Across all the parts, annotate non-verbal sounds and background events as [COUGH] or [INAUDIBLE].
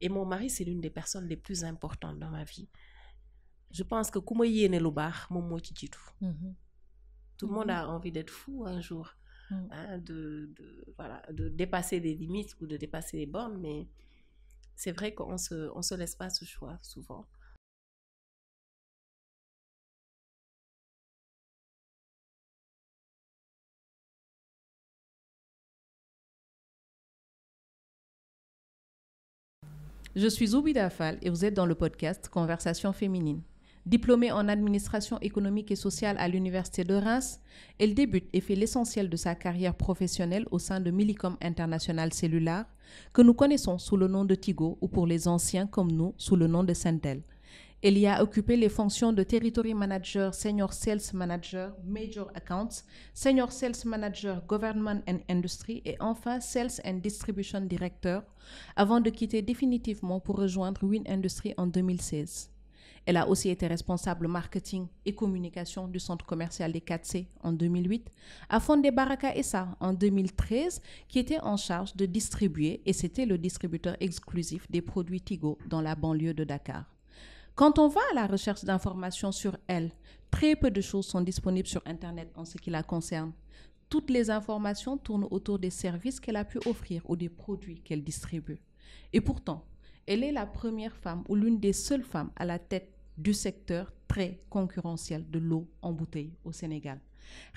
et mon mari c'est l'une des personnes les plus importantes dans ma vie je pense que tout le monde mhm. a envie d'être fou un jour mhm. hein, de, de voilà de dépasser des limites ou de dépasser les bornes mais c'est vrai qu'on se on se laisse pas ce choix souvent Je suis Zoubi Dafal et vous êtes dans le podcast Conversation féminine. Diplômée en administration économique et sociale à l'Université de Reims, elle débute et fait l'essentiel de sa carrière professionnelle au sein de Millicom International Cellular, que nous connaissons sous le nom de Tigo ou pour les anciens comme nous sous le nom de Sentel. Elle y a occupé les fonctions de Territory Manager, Senior Sales Manager, Major Accounts, Senior Sales Manager, Government and Industry et enfin Sales and Distribution Director avant de quitter définitivement pour rejoindre Win Industry en 2016. Elle a aussi été responsable marketing et communication du centre commercial des 4C en 2008, a fondé Baraka Essa en 2013, qui était en charge de distribuer, et c'était le distributeur exclusif des produits Tigo dans la banlieue de Dakar. Quand on va à la recherche d'informations sur elle, très peu de choses sont disponibles sur Internet en ce qui la concerne. Toutes les informations tournent autour des services qu'elle a pu offrir ou des produits qu'elle distribue. Et pourtant, elle est la première femme ou l'une des seules femmes à la tête du secteur très concurrentiel de l'eau en bouteille au Sénégal.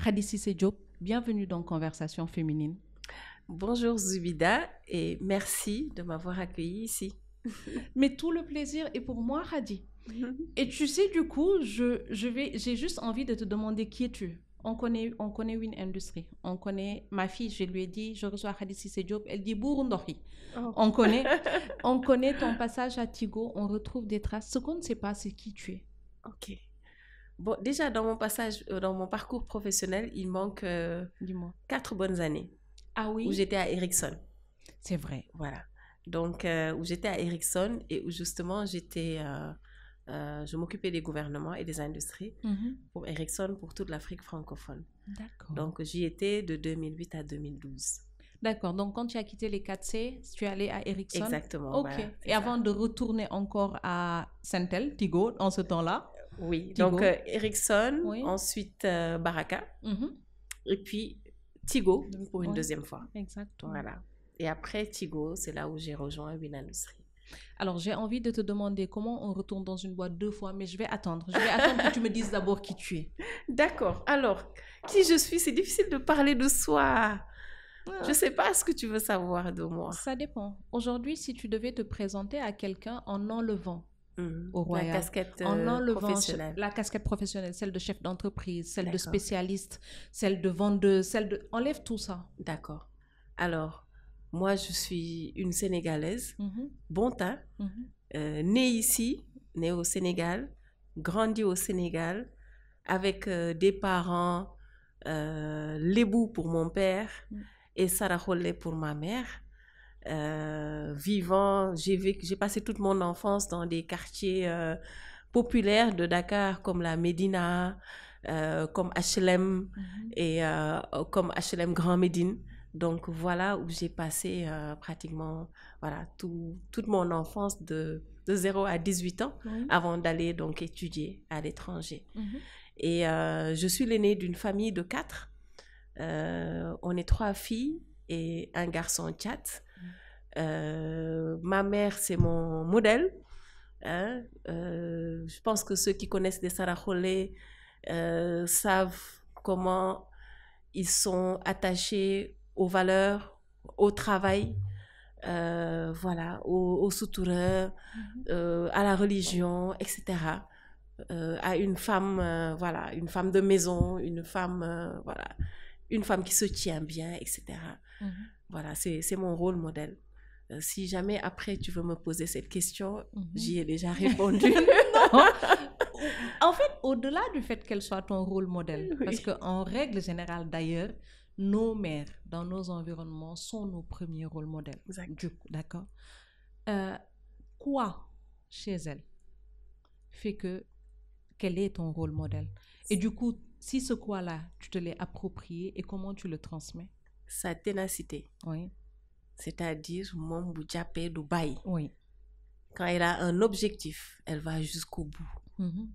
Khadissi Diop, bienvenue dans Conversation féminine. Bonjour Zubida et merci de m'avoir accueillie ici. [LAUGHS] Mais tout le plaisir est pour moi, Hadi. Mhm. Et tu sais, du coup, je, je vais, j'ai juste envie de te demander qui es-tu. On connaît, on connaît Win On connaît ma fille. Je lui ai dit, je reçois c'est Sissé Elle dit Burundi. Oh. On connaît, [LAUGHS] on connaît ton passage à Tigo. On retrouve des traces. Ce qu'on ne sait pas, c'est qui tu es. Ok. Bon, déjà dans mon passage, euh, dans mon parcours professionnel, il manque euh, du moins quatre bonnes années. Ah oui. Où j'étais à Ericsson. C'est vrai. Voilà donc euh, où j'étais à Ericsson et où justement j'étais, euh, euh, je m'occupais des gouvernements et des industries mhm. pour Ericsson pour toute l'Afrique francophone. D'accord. Donc j'y étais de 2008 à 2012. D'accord. Donc quand tu as quitté les 4C, tu es allé à Ericsson. Exactement. Ok. et avant de retourner encore à Sentel, Tigo, en ce temps-là. Oui. Donc Ericsson, ensuite Baraka, mhm. et puis Tigo pour une deuxième fois. Exactement. Voilà. Et après Tigo, c'est là où j'ai rejoint Winanusri. Alors, j'ai envie de te demander comment on retourne dans une boîte deux fois, mais je vais attendre. Je vais attendre que tu me dises d'abord qui tu es. [LAUGHS] D'accord. Alors, qui je suis, c'est difficile de parler de soi. Ah. Je ne sais pas ce que tu veux savoir de moi. Ça dépend. Aujourd'hui, si tu devais te présenter à quelqu'un en enlevant mmh. La casquette euh, professionnelle. La casquette professionnelle, celle de chef d'entreprise, celle de spécialiste, celle de vendeuse, celle de... Enlève tout ça. D'accord. Alors, moi, je suis une Sénégalaise, mm née ici, née au Sénégal, grandie au Sénégal, avec euh, des parents, euh, Lébou pour mon père mm. et Sarah pour ma mère. Euh, vivant, j'ai passé toute mon enfance dans des quartiers populaires de Dakar comme la Médina, comme HLM mhm. et comme HLM Grand Médine. Donc voilà où j'ai passé euh, pratiquement voilà toute mon enfance de, de 0 à 18 ans avant d'aller donc étudier à l'étranger. Mhm. Et euh, je suis l'aînée d'une famille de quatre. Euh, on est trois filles et un garçon tchat. Mhm. ma mère, c'est mon modèle. Hein. je pense que ceux qui connaissent les Saraholais savent comment ils sont attachés aux valeurs, au travail, euh, voilà, au, mhm. euh, à la religion, etc. Euh, à une femme, euh, voilà, une femme de maison, une femme, voilà, une femme qui se tient bien, etc. Mhm. Voilà, c'est mon rôle modèle. Si jamais après tu veux me poser cette question, mhm. j'y ai déjà [LAUGHS] répondu. [LAUGHS] en fait, au-delà du fait qu'elle soit ton rôle modèle, parce parce qu'en règle générale d'ailleurs, nos mères dans nos environnements sont nos premiers rôles modèles. D'accord euh, Quoi chez elles fait que quel est ton rôle modèle Et du coup, si ce quoi-là, tu te l'es approprié et comment tu le transmets Sa ténacité. Oui. C'est-à-dire, mon boudjapé Dubaï. Oui. Quand elle a un objectif, elle va jusqu'au bout. Mm-hmm.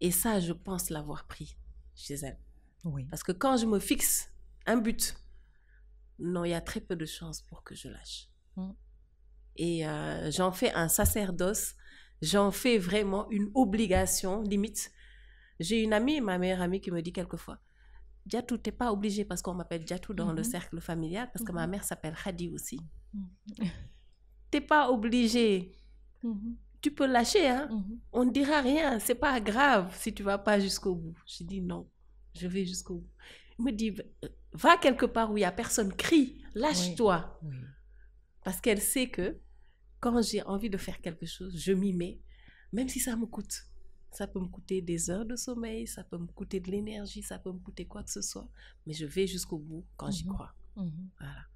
Et ça, je pense l'avoir pris chez elle. Oui. Parce que quand je me fixe un but. Non, il y a très peu de chances pour que je lâche. Mm. Et euh, j'en fais un sacerdoce, j'en fais vraiment une obligation, limite. J'ai une amie, ma meilleure amie, qui me dit quelquefois, Diatou, t'es pas obligé parce qu'on m'appelle Djatou dans le mm-hmm. cercle familial, parce que ma mm-hmm. mère s'appelle Khadi aussi. Mm-hmm. t'es pas obligé. tu peux lâcher, hein? on ne dira rien, c'est pas grave si tu vas pas jusqu'au bout. Je dis non, je vais jusqu'au bout. Il me dit, va quelque part où il n'y a personne, crie, lâche-toi. Parce qu'elle sait que quand j'ai envie de faire quelque chose, je m'y mets, même si ça me coûte. Ça peut me coûter des heures de sommeil, ça peut me coûter de l'énergie, ça peut me coûter quoi que ce soit, mais je vais jusqu'au bout quand j'y mhm. crois. Mhm. Voilà.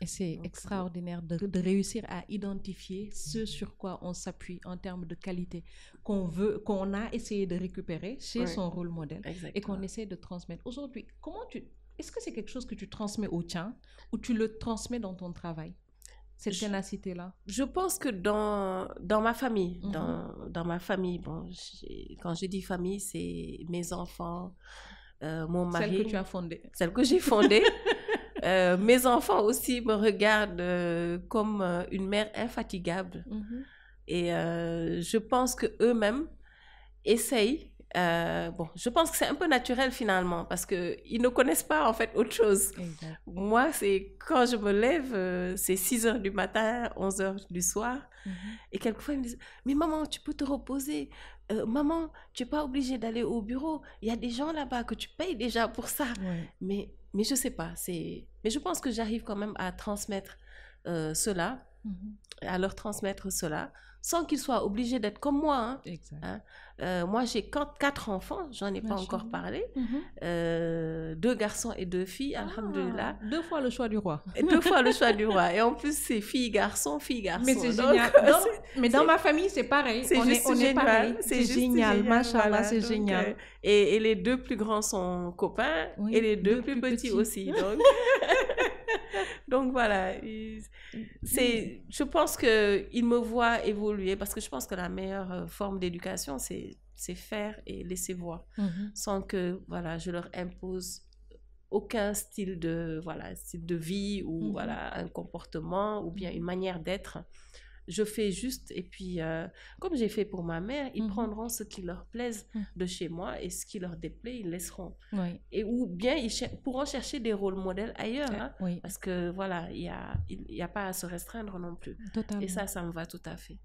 Et c'est extraordinaire de, réussir à identifier ce mhm. sur quoi on s'appuie en termes de qualité qu'on veut, qu'on a essayé de récupérer chez son rôle modèle et qu'on essaie de transmettre. Aujourd'hui, comment tu, est-ce que c'est quelque chose que tu transmets au tien ou tu le transmets dans ton travail cette ténacité-là je, pense que dans, dans ma famille, mhm. dans, dans, ma famille, bon, quand je dis famille, c'est mes enfants, euh, mon mari. Celle que tu as fondée. Celle que j'ai fondée. [LAUGHS] Euh, mes enfants aussi me regardent euh, comme une mère infatigable. Mhm. Et je pense que eux mêmes essayent euh, bon, je pense que c'est un peu naturel finalement parce qu'ils ne connaissent pas en fait autre chose. Moi, c'est quand je me lève, euh, c'est 6 heures du matin, 11 heures du soir. Mm-hmm. Et quelquefois, ils me disent Mais maman, tu peux te reposer. Euh, maman, tu n'es pas obligée d'aller au bureau. Il y a des gens là-bas que tu payes déjà pour ça. Mais, mais je ne sais pas. Mais je pense que j'arrive quand même à transmettre cela, mm-hmm. à leur transmettre cela sans qu'ils soient obligés d'être comme moi. Hein. Exact. Hein. Euh, moi, j'ai quatre enfants, j'en ai pas encore parlé. Mhm. Euh, deux garçons et deux filles, ah, Deux fois le choix du roi. deux fois le choix du roi. Et en plus, c'est fille, garçon, fille, garçon. Mais c'est génial. [LAUGHS] Dans, mais dans ma famille, c'est pareil. C'est est, on pareil. C'est génial, machallah, euh, c'est génial. et, les deux plus grands sont copains et les deux, plus, petits, petits aussi. Donc. [LAUGHS] [LAUGHS] Donc voilà, c'est, je pense qu'ils me voit évoluer parce que je pense que la meilleure euh, forme d'éducation, c'est, faire et laisser voir mhm. sans que voilà, je leur impose aucun style de, voilà, de vie ou mhm. voilà, un comportement ou bien une manière d'être je fais juste, et puis euh, comme j'ai fait pour ma mère, ils mhm. prendront ce qui leur plaise mhm. de chez moi et ce qui leur déplaît, ils laisseront. Et ou bien ils pourront chercher des rôles modèles ailleurs, euh, hein, parce que voilà, il n'y a, y a, pas à se restreindre non plus. Et ça, ça me va tout à fait.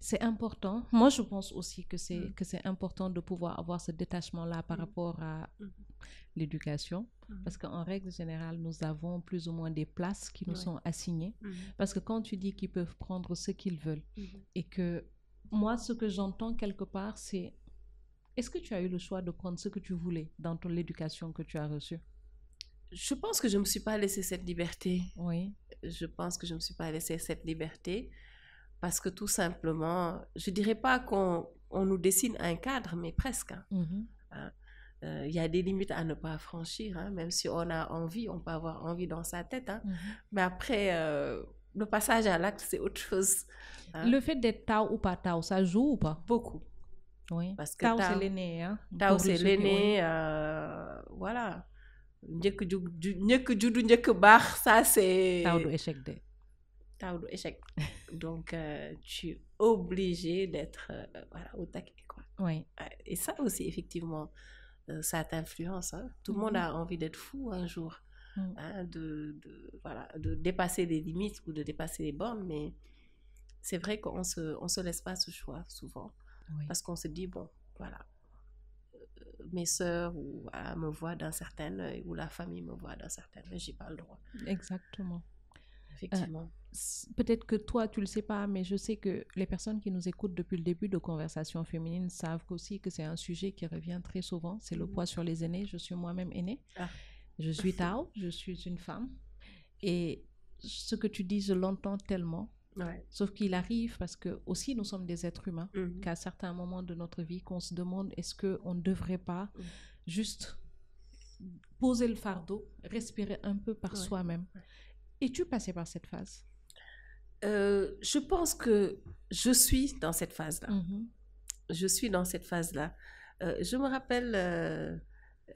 C'est important. Moi, je pense aussi que c'est mm. que c'est important de pouvoir avoir ce détachement-là par mm. rapport à mm l'éducation. Mmh. Parce qu'en règle générale, nous avons plus ou moins des places qui nous sont assignées. Mmh. Parce que quand tu dis qu'ils peuvent prendre ce qu'ils veulent, mmh. et que moi, ce que j'entends quelque part, c'est est-ce que tu as eu le choix de prendre ce que tu voulais dans ton l'éducation que tu as reçue Je pense que je ne me suis pas laissé cette liberté. Oui. Je pense que je ne me suis pas laissé cette liberté parce que tout simplement, je dirais pas qu'on on nous dessine un cadre, mais presque. Hein. Euh, il y a des limites à ne pas franchir. Hein. même si on a envie, on peut avoir envie dans sa tête. Hein. Mm-hmm. Mais après, euh, le passage à l'acte, c'est autre chose. Hein. Le fait d'être Tao ou pas Tao, ça joue ou pas Beaucoup. Oui. Parce que Tao, c'est l'aîné. Hein, tao, c'est l'aîné. Euh, voilà. djou, djoudou, djou, bar ça c'est. Tao du échec de. Tao du échec. [LAUGHS] Donc, euh, tu es obligé d'être voilà, au taquet. Quoi. Oui. Et ça aussi, effectivement cette euh, influence. Hein. Tout le monde mhm. a envie d'être fou un jour, mm. hein, de, dépasser des limites ou de dépasser les bornes, mais c'est vrai qu'on se, on se laisse pas ce choix souvent. Parce qu'on se dit, bon, voilà, euh, mes soeurs ou ah, me voient d'un certain œil ou la famille me voit d'un certain œil, j'ai pas le droit. Exactement. Euh, effectivement. Peut-être que toi, tu le sais pas, mais je sais que les personnes qui nous écoutent depuis le début de Conversations féminines savent aussi que c'est un sujet qui revient très souvent. C'est le mmh. poids sur les aînés. Je suis moi-même aînée. Ah. Je suis Tao, je suis une femme. Et ce que tu dis, je l'entends tellement. Sauf qu'il arrive parce que aussi nous sommes des êtres humains, mmh. qu'à certains moments de notre vie, qu'on se demande est-ce qu'on ne devrait pas mmh. juste poser le fardeau, respirer un peu par soi-même. Es-tu passé par cette phase euh, Je pense que je suis dans cette phase-là. Mm-hmm. Je suis dans cette phase-là. Euh, je me rappelle,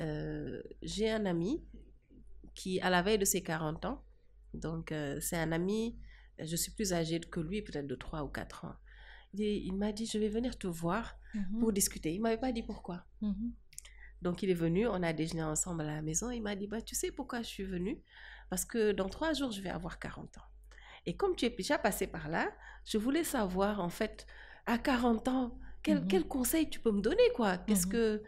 euh, j'ai un ami qui, à la veille de ses 40 ans, donc c'est un ami, je suis plus âgée que lui, peut-être de 3 ou 4 ans. Il, m'a dit, je vais venir te voir mm-hmm. pour discuter. Il ne m'avait pas dit pourquoi. Mm-hmm. Donc il est venu, on a déjeuné ensemble à la maison. Il m'a dit, bah, tu sais pourquoi je suis venue parce que dans trois jours, je vais avoir 40 ans. Et comme tu es déjà passé par là, je voulais savoir, en fait, à 40 ans, mmh quel, conseil tu peux me donner, quoi mmh Qu'est-ce que...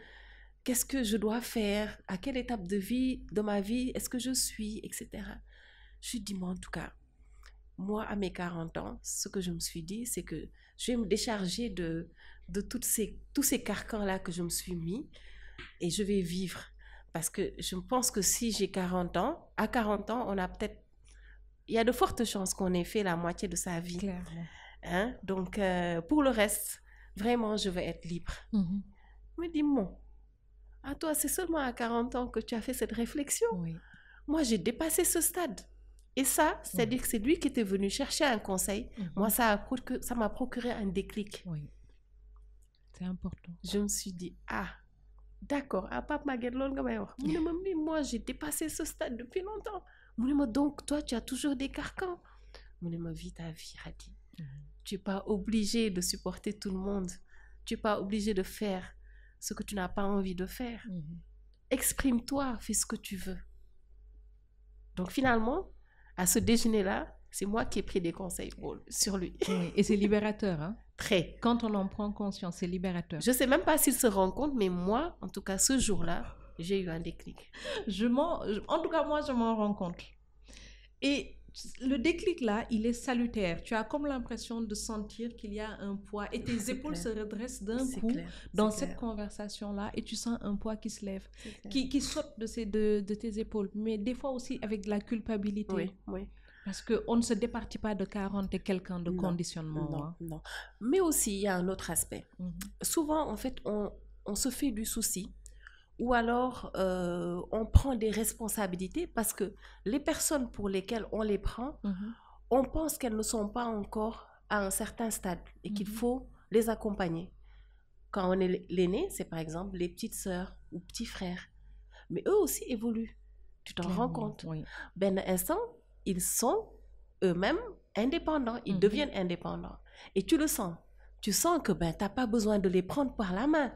Qu'est-ce que je dois faire À quelle étape de vie, de ma vie, est-ce que je suis, etc. Je suis dit, moi, en tout cas, moi, à mes 40 ans, ce que je me suis dit, c'est que je vais me décharger de, de toutes ces, tous ces carcans-là que je me suis mis et je vais vivre parce que je pense que si j'ai 40 ans, à 40 ans, on a peut-être. Il y a de fortes chances qu'on ait fait la moitié de sa vie. Hein. Donc, euh, pour le reste, vraiment, je vais être libre. Mm Mais dis-moi, à toi, c'est seulement à 40 ans que tu as fait cette réflexion. Oui. Moi, j'ai dépassé ce stade. Et ça, c'est-à-dire que c'est lui qui était venu chercher un conseil. Mhm. Moi, ça m'a procuré, un déclic. C'est important. Je me suis dit, ah, d'accord à ah, Pape mais moi j'ai dépassé ce stade depuis longtemps donc toi tu as toujours des carcans Mon vis vie mm-hmm. tu es pas obligé de supporter tout le monde tu es pas obligé de faire ce que tu n'as pas envie de faire mm-hmm. exprime-toi fais ce que tu veux donc finalement à ce déjeuner là c'est moi qui ai pris des conseils euh, sur lui et c'est libérateur hein Très. Quand on en prend conscience, c'est libérateur. Je ne sais même pas s'ils se rendent compte, mais moi, en tout cas, ce jour-là, j'ai eu un déclic. Je m'en, en tout cas, moi, je m'en rends compte. Et le déclic là, il est salutaire. Tu as comme l'impression de sentir qu'il y a un poids et tes épaules se redressent d'un coup dans cette conversation là et tu sens un poids qui se lève, qui, qui, saute de, ces, de, de, tes épaules, mais des fois aussi avec de la culpabilité. Oui, oui. Parce qu'on ne se départit pas de 40 et quelqu'un de conditionnement. Non, hein. non. Mais aussi, il y a un autre aspect. Mhm. Souvent, en fait, on, on, se fait du souci ou alors euh, on prend des responsabilités parce que les personnes pour lesquelles on les prend, mhm. on pense qu'elles ne sont pas encore à un certain stade et qu'il mhm. faut les accompagner. Quand on est l'aîné, c'est par exemple les petites sœurs ou petits frères. Mais eux aussi évoluent. Tu t'en rends compte. Ben, Ben instant, ils sont eux-mêmes indépendants, ils mhm. deviennent indépendants. Et tu le sens. Tu sens que ben, tu n'as pas besoin de les prendre par la main.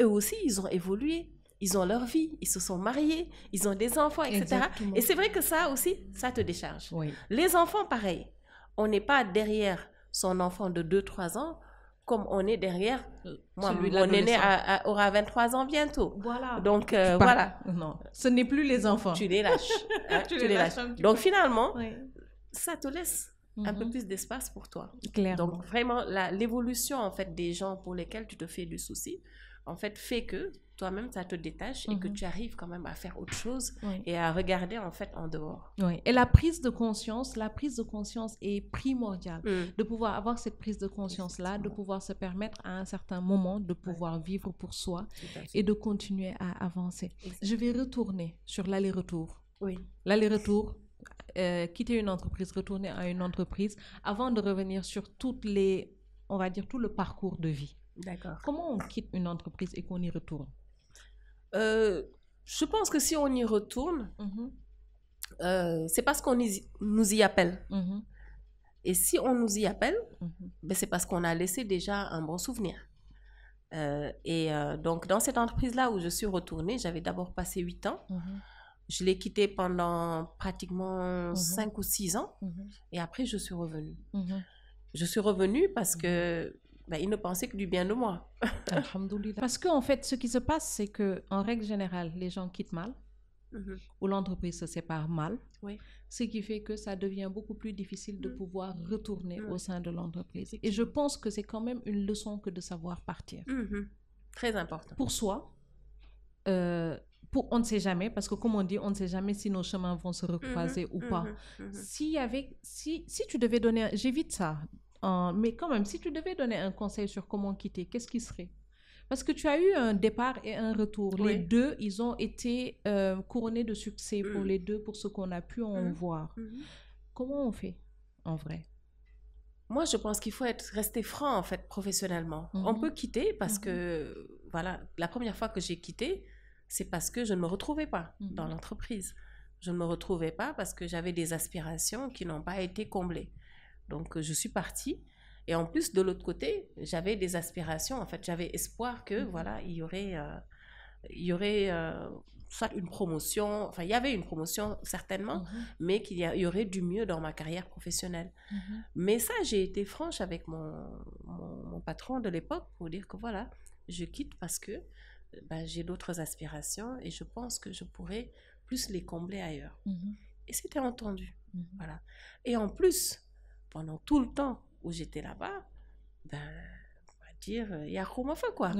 Eux aussi, ils ont évolué, ils ont leur vie, ils se sont mariés, ils ont des enfants, etc. Et c'est vrai que ça aussi, ça te décharge. Les enfants, pareil. On n'est pas derrière son enfant de 2-3 ans comme on est derrière, on mon aîné a, aura 23 ans bientôt. Voilà. Donc, euh, voilà. Non, ce n'est plus les enfants. Tu les lâches. [LAUGHS] Ah, tu, les, lâches. Donc, finalement, ça te laisse un mhm. peu plus d'espace pour toi. Clairement. Donc, vraiment, l'évolution, en fait, des gens pour lesquels tu te fais du souci, en fait, fait que toi-même, ça te détache et que mhm. tu arrives quand même à faire autre chose et à regarder en fait en dehors. Et la prise de conscience, la prise de conscience est primordiale. Mm. De pouvoir avoir cette prise de conscience-là, de pouvoir se permettre à un certain moment de pouvoir vivre pour soi et de continuer à avancer. Je vais retourner sur l'aller-retour. Oui. L'aller-retour, euh, quitter une entreprise, retourner à une entreprise, avant de revenir sur toutes les, on va dire, tout le parcours de vie. D'accord. Comment on quitte une entreprise et qu'on y retourne euh, Je pense que si on y retourne, mhm. euh, c'est parce qu'on nous y appelle. Mhm. Et si on nous y appelle, mhm. ben c'est parce qu'on a laissé déjà un bon souvenir. Euh, et donc, dans cette entreprise-là où je suis retournée, j'avais d'abord passé 8 ans. Je l'ai quittée pendant pratiquement 5 ou 6 ans. Et après, je suis revenue. Je suis revenue parce que bah, il ne pensait que du bien de moi. [LAUGHS] Parce qu'en en fait, ce qui se passe, c'est que en règle générale, les gens quittent mal mhm. ou l'entreprise se sépare mal, ce qui fait que ça devient beaucoup plus difficile de mhm. pouvoir retourner mhm. au sein de l'entreprise. Et je pense que c'est quand même une leçon que de savoir partir. Très important. Pour soi, euh, pour, on ne sait jamais, parce que comme on dit, on ne sait jamais si nos chemins vont se recroiser ou pas. Si, si tu devais donner, j'évite ça, mais quand même, si tu devais donner un conseil sur comment quitter, qu'est-ce qui serait parce que tu as eu un départ et un retour. Les deux, ils ont été euh, couronnés de succès mm. pour les deux, pour ce qu'on a pu en mm. voir. Mm-hmm. Comment on fait en vrai Moi, je pense qu'il faut être rester franc en fait professionnellement. Mm-hmm. On peut quitter parce que mm-hmm. voilà, la première fois que j'ai quitté, c'est parce que je ne me retrouvais pas dans l'entreprise. Je ne me retrouvais pas parce que j'avais des aspirations qui n'ont pas été comblées. Donc euh, je suis partie. Et en plus, de l'autre côté, j'avais des aspirations. En fait, j'avais espoir que, mmh voilà, il y aurait, euh, il y aurait euh, une promotion, enfin, il y avait une promotion certainement, mmh mais qu'il y, aurait du mieux dans ma carrière professionnelle. Mmh mais ça, j'ai été franche avec mon, patron de l'époque pour dire que, voilà, je quitte parce que bah, j'ai d'autres aspirations et je pense que je pourrais plus les combler ailleurs. Et c'était entendu. Voilà. Et en plus, pendant tout le temps où j'étais là-bas, ben, on va dire, euh, il y a quoi.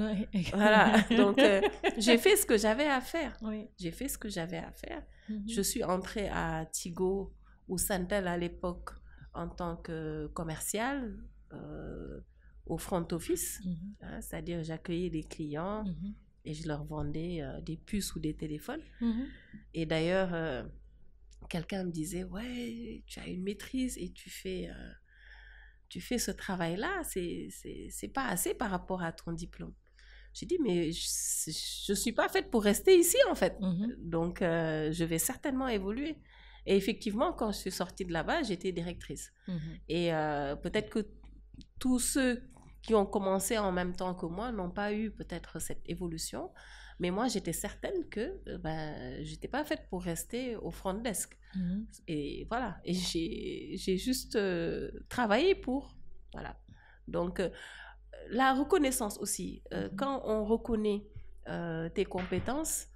Voilà. Donc, euh, j'ai fait ce que j'avais à faire. J'ai fait ce que j'avais à faire. Mhm. Je suis entrée à Tigo ou Santel à l'époque en tant que commerciale euh, au front office. Mhm. Hein, c'est-à-dire, j'accueillais des clients mhm. et je leur vendais des puces ou des téléphones. Et d'ailleurs, quelqu'un me disait ouais tu as une maîtrise et tu fais euh, tu fais ce travail là c'est c'est pas assez par rapport à ton diplôme j'ai dit mais je, ne suis pas faite pour rester ici en fait mm-hmm. donc euh, je vais certainement évoluer et effectivement quand je suis sortie de là-bas j'étais directrice mm-hmm. et euh, peut-être que tous ceux qui ont commencé en même temps que moi n'ont pas eu peut-être cette évolution mais moi, j'étais certaine que euh, ben, bah, je n'étais pas faite pour rester au front desk. Mhm. Et voilà. Et j'ai juste euh, travaillé pour. Voilà. Donc, euh, la reconnaissance aussi. Mhm. Quand on reconnaît tes compétences,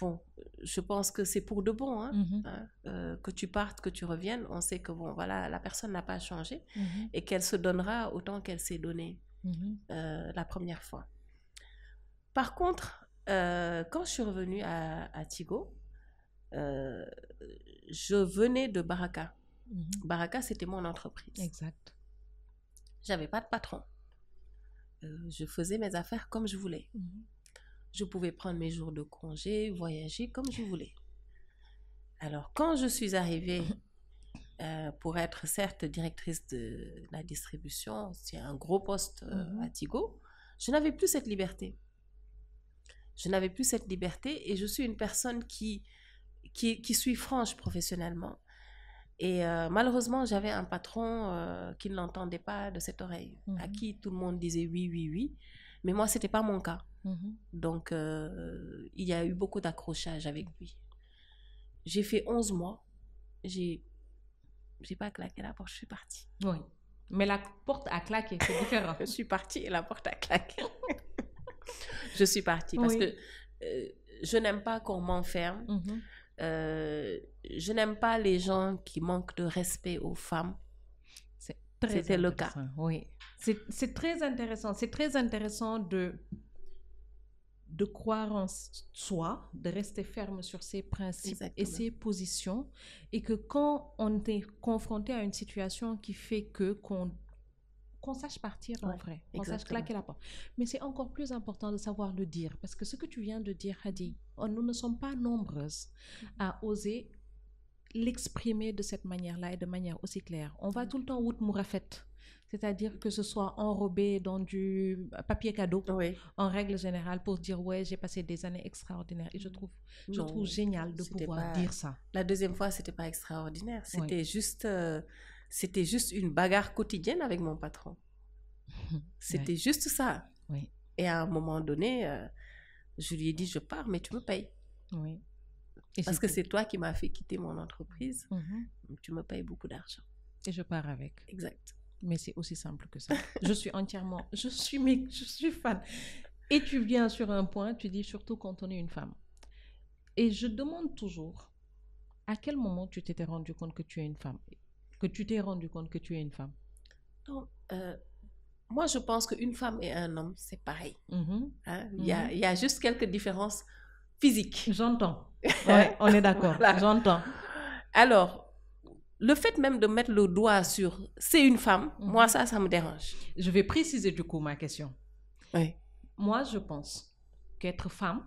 bon, je pense que c'est pour de bon, hein. Mhm. Hein, que tu partes, que tu reviennes, on sait que bon, voilà, la personne n'a pas changé et qu'elle se donnera autant qu'elle s'est donnée la première fois. Par contre, euh, quand je suis revenue à, Tigo, euh, je venais de Baraka. Mhm. Baraka, c'était mon entreprise. Exact. J'avais pas de patron. Euh, je faisais mes affaires comme je voulais. Mhm. Je pouvais prendre mes jours de congé, voyager comme je voulais. Alors, quand je suis arrivée [COUGHS] pour être certes directrice de la distribution, c'est un gros poste mhm. à Tigo, je n'avais plus cette liberté. Je n'avais plus cette liberté et je suis une personne qui, qui, qui suis franche professionnellement. Et euh, malheureusement, j'avais un patron euh, qui ne l'entendait pas de cette oreille, à mhm. qui tout le monde disait oui, oui, oui. Mais moi, ce n'était pas mon cas. Mhm. Donc, euh, il y a eu beaucoup d'accrochages avec lui. J'ai fait 11 mois. J'ai n'ai pas claqué la porte, je suis partie. Oui. Mais la porte a claqué, c'est différent. [LAUGHS] je suis partie et la porte a claqué. [LAUGHS] je suis partie parce que euh, je n'aime pas qu'on m'enferme. Mm-hmm. Euh, je n'aime pas les gens qui manquent de respect aux femmes. C'était le cas. Oui. C'est très intéressant. C'est très intéressant de de croire en soi, de rester ferme sur ses principes et ses positions, et que quand on est confronté à une situation qui fait que qu'on qu'on sache partir en vrai, qu'on sache claquer la porte. Mais c'est encore plus important de savoir le dire, parce que ce que tu viens de dire, Hadi, oh, nous ne sommes pas nombreuses à oser l'exprimer de cette manière-là et de manière aussi claire. On va tout le temps out mourafet. C'est-à-dire que ce soit enrobé dans du papier cadeau, en règle générale, pour dire ouais, j'ai passé des années extraordinaires. Et je trouve, je trouve génial de pouvoir dire ça. La deuxième fois, c'était pas extraordinaire, c'était juste euh, c'était juste une bagarre quotidienne avec mon patron. [LAUGHS] C'était juste ça. Oui. Et à un moment donné, euh, je lui ai dit, je pars, mais tu me payes. Oui. Et Parce que c'est toi qui m'as fait quitter mon entreprise. Mmh. Tu me payes beaucoup d'argent. Et je pars avec. Exact. Mais c'est aussi simple que ça. [LAUGHS] je suis entièrement, je suis, je suis fan. Et tu viens sur un point, tu dis surtout quand on est une femme. Et je demande toujours à quel moment tu t'étais rendu compte que tu es une femme que tu t'es rendu compte que tu es une femme euh, moi, je pense qu'une femme et un homme, c'est pareil. Mm-hmm. Hein? Mm-hmm. il, y a, juste quelques différences physiques. J'entends. [LAUGHS] on est d'accord. J'entends. Alors, le fait même de mettre le doigt sur c'est une femme, moi, mm-hmm. ça, ça me dérange. Je vais préciser du coup ma question. Moi, je pense qu'être femme,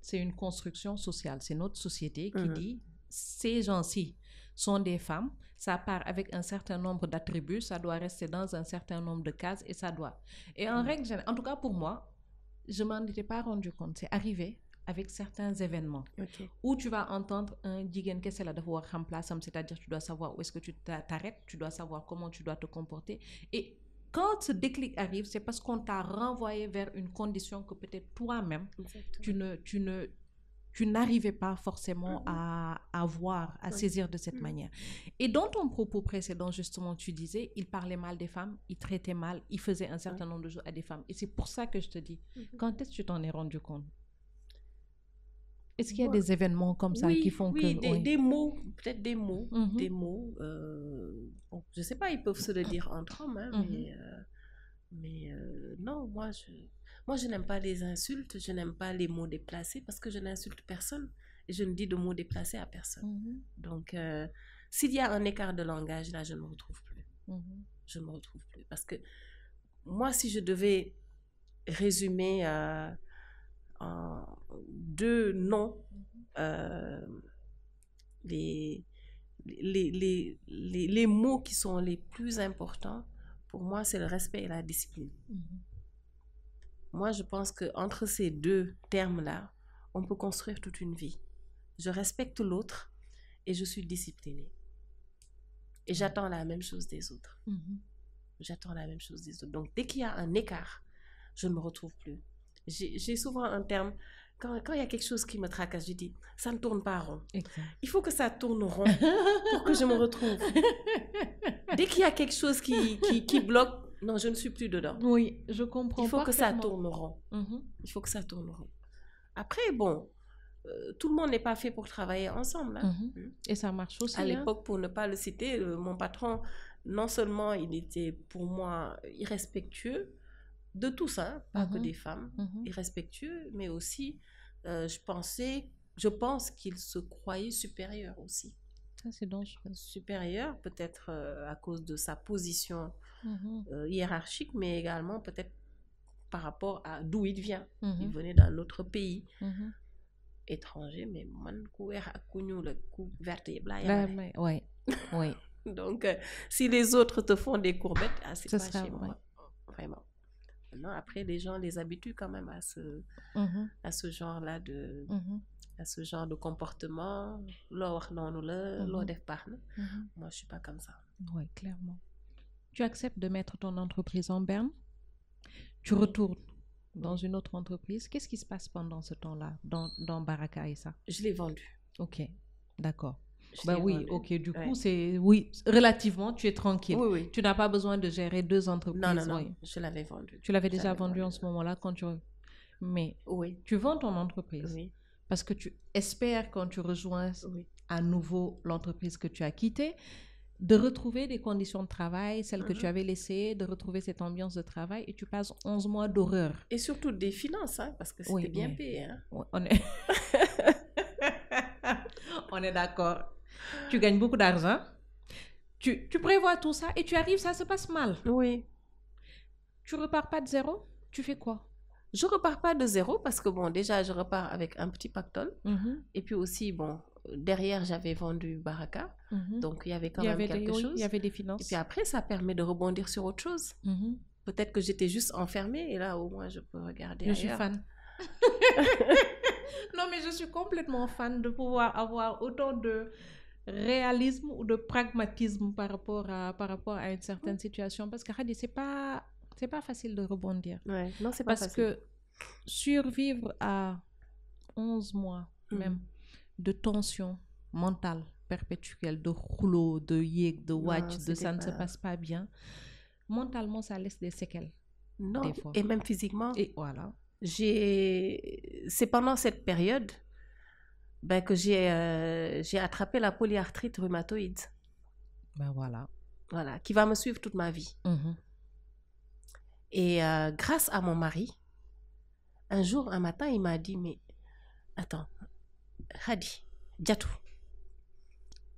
c'est une construction sociale. C'est notre société qui dit ces gens-ci sont des femmes, ça part avec un certain nombre d'attributs, ça doit rester dans un certain nombre de cases et ça doit. Et en règle générale, en tout cas pour moi, je m'en étais pas rendu compte. C'est arrivé avec certains événements où tu vas entendre un digen que c'est la devoir remplacer, c'est-à-dire tu dois savoir où est-ce que tu t'arrêtes, tu dois savoir comment tu dois te comporter et quand ce déclic arrive, c'est parce qu'on t'a renvoyé vers une condition que peut-être toi-même, tu ne, tu ne, tu n'arrivais pas forcément mmh à, à, voir, à saisir de cette mmh. manière. Et dans ton propos précédent, justement, tu disais, il parlait mal des femmes, il traitait mal, il faisait un certain nombre de choses à des femmes. Et c'est pour ça que je te dis, mmh quand est-ce que tu t'en es rendu compte Est-ce qu'il y a des événements comme ça qui font que... Des, oui, des mots, peut-être des mots, des mots. Euh, je ne sais pas, ils peuvent se le dire entre hommes, hein, mais, euh, euh, non, moi, je moi, je n'aime pas les insultes, je n'aime pas les mots déplacés parce que je n'insulte personne et je ne dis de mots déplacés à personne. Mm-hmm. Donc, euh, s'il y a un écart de langage, là, je ne me retrouve plus. Mm-hmm. Je ne me retrouve plus. Parce que moi, si je devais résumer euh, en deux noms, mm-hmm. euh, les, les, les, les, mots qui sont les plus importants, pour moi, c'est le respect et la discipline. Moi, je pense qu'entre ces deux termes-là, on peut construire toute une vie. Je respecte l'autre et je suis disciplinée. Et j'attends la même chose des autres. Mhm. J'attends la même chose des autres. Donc, dès qu'il y a un écart, je ne me retrouve plus. J'ai souvent un terme, quand, il y a quelque chose qui me tracasse, je dis, ça ne tourne pas rond. Il faut que ça tourne rond [LAUGHS] pour que je me retrouve. Dès qu'il y a quelque chose qui, qui bloque, non, je ne suis plus dedans. Oui, je comprends. Il faut que ça tourne rond. Mhm. Il faut que ça tourne rond. Après, bon, euh, tout le monde n'est pas fait pour travailler ensemble. Hein. Mhm. Hmm. Et ça marche aussi. À hein. l'époque, pour ne pas le citer, euh, mon patron, non seulement il était pour moi irrespectueux de tout ça, hein, pas que mhm. des femmes, irrespectueux, mais aussi, euh, je pensais, je pense qu'il se croyait supérieur aussi. Ça, c'est dangereux. Supérieur, peut-être à cause de sa position Mm-hmm. Euh, hiérarchique, mais également peut-être par rapport à d'où il vient. Il mm-hmm. venait d'un autre pays mm étranger, mais man ouais oui. [LAUGHS] Donc, euh, si les autres te font des courbettes, ah, c'est pas chez moi. Vraiment. après, les gens les habituent quand même à ce, à ce genre-là de. À ce genre de comportement, l'ordre non, Moi, je suis pas comme ça. Oui, clairement tu acceptes de mettre ton entreprise en berne, tu retournes dans une autre entreprise. Qu'est-ce qui se passe pendant ce temps-là, dans, dans Baraka et ça Je l'ai vendu. Ok, d'accord. Bah oui, ok, du coup, c'est. Oui, relativement, tu es tranquille. Oui, Tu n'as pas besoin de gérer deux entreprises. Non, non, non, je l'avais vendu. Tu l'avais déjà vendue en ce moment-là quand tu. Mais oui. tu vends ton entreprise parce que tu espères quand tu rejoins à nouveau l'entreprise que tu as quittée, de retrouver des conditions de travail, celles que tu mhm. avais laissées, de retrouver cette ambiance de travail, et tu passes 11 mois d'horreur. Et surtout des finances, hein, parce que c'était bien payé. Hein. [LAUGHS] on est, d'accord. Tu gagnes beaucoup d'argent, tu, prévois tout ça, et tu arrives, ça se passe mal. Oui. Tu repars pas de zéro, tu fais quoi je repars pas de zéro parce que bon déjà je repars avec un petit pactole mhm. et puis aussi bon derrière, j'avais vendu Baraka. Mhm. Donc, il y avait quand même quelque chose. Il y avait des finances. Et puis après, ça permet de rebondir sur autre chose. Mhm. Peut-être que j'étais juste enfermée et là, au moins, je peux regarder. Je suis fan. [LAUGHS] [LAUGHS] non, mais je suis complètement fan de pouvoir avoir autant de réalisme ou de pragmatisme par rapport à, par rapport à une certaine mm. situation. Parce que, c'est pas, c'est pas facile de rebondir. Non, c'est pas Parce que survivre à 11 mois, mm. même, de tension mentale perpétuelle, de rouleau, de yek, de watch, de ça ne se passe pas bien, mentalement, ça laisse des séquelles. Non, et même physiquement. Et voilà. J'ai... C'est pendant cette période ben, que j'ai, euh, j'ai attrapé la polyarthrite rhumatoïde. Ben voilà. Voilà, qui va me suivre toute ma vie. Mhm. Et euh, grâce à mon mari, un jour, un matin, il m'a dit, mais attends, xadi jatu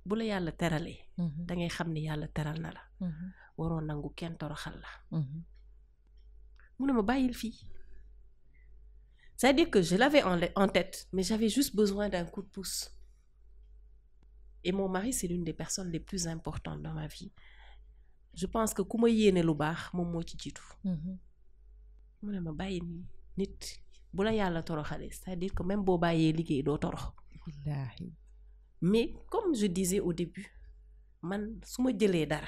bu la yàlla teralee mhm. da ngay xam ni yàlla teral na la mhm. waroo nangu kenn toroxal la mhm. mu ne ma bàyyil fii c'est-à-dire que je l'avais en, en tête mais j'avais juste besoin d'un coup de pouce et mon mari c'est l'une des personnes les plus importantes dans ma vie je pense que ku ma yéene lu baax moom moo ci jiitu mu ne ma bàyyi nit bu la yàlla toroxalee c'est-à-dire que même boo bàyyee liggéey doo torox mais comme je disais au début man su ma jëlee dara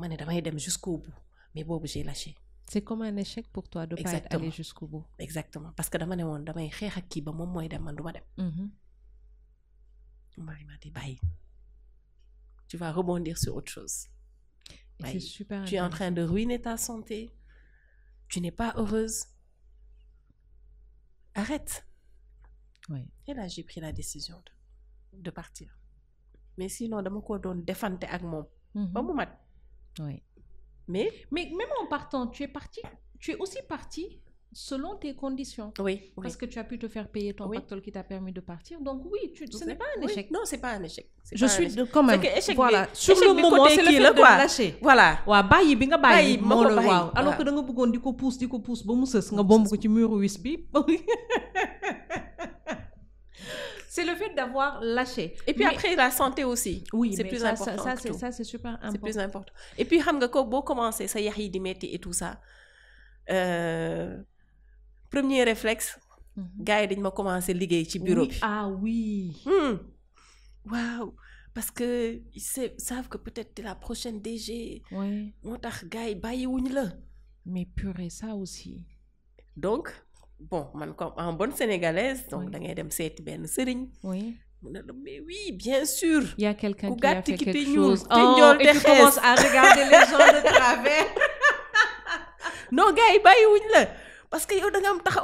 ma dem jusqu'au bout mais bon, j'ai lâché. c'est comme un échec pour toi de pas aller jusqu'au bout. exactement parce que dama ne woon damay xeex ak kii ba dem mari m'a mm-hmm. dit bye. tu vas rebondir sur autre chose. c'est super tu es en train de ruiner ta santé tu n'es pas heureuse arrête. Et là, j'ai pris la décision de, de partir. Mais sinon, dama ko doon defante avec moom. Mhm. ba mat. oui mais. mais même en partant tu es parti tu es aussi parti selon tes conditions. oui, parce que tu as pu te faire payer ton pactole qui t'a permis de partir donc oui tu, ce n'est pas un échec. Oui. non c'est pas un échec. je suis quand même voilà sur le moment c'est le fait de lâcher. voilà Wa bàyyi bi nga alors que da nga bëggoon di pousse di pousse ba mu c'est nga bomb ko ci [LAUGHS] c'est le fait d'avoir lâché. Et puis après, la santé aussi. Oui, c'est plus ça, important. Ça, c'est super important. C'est plus important. Et puis, xam nga ko y est, sa a di et tout ça euh, premier réflexe. Mhm. gars yi dañ ma commencé à ci bureau ah oui. Hmm. parce qu'ils savent que peut-être la prochaine DG. oui moo mais purée ça aussi. donc bon man comme en bonne sénégalaise donc da ngay dem seeti ben serigne oui mais oui bien sûr. Il y a quelqu'un qui a fait quelque chose ku oh, et tu commences à regarder les gens de travers. [LAUGHS] non gars yi bàyyiwuñ la parce que yow da nga am Tac,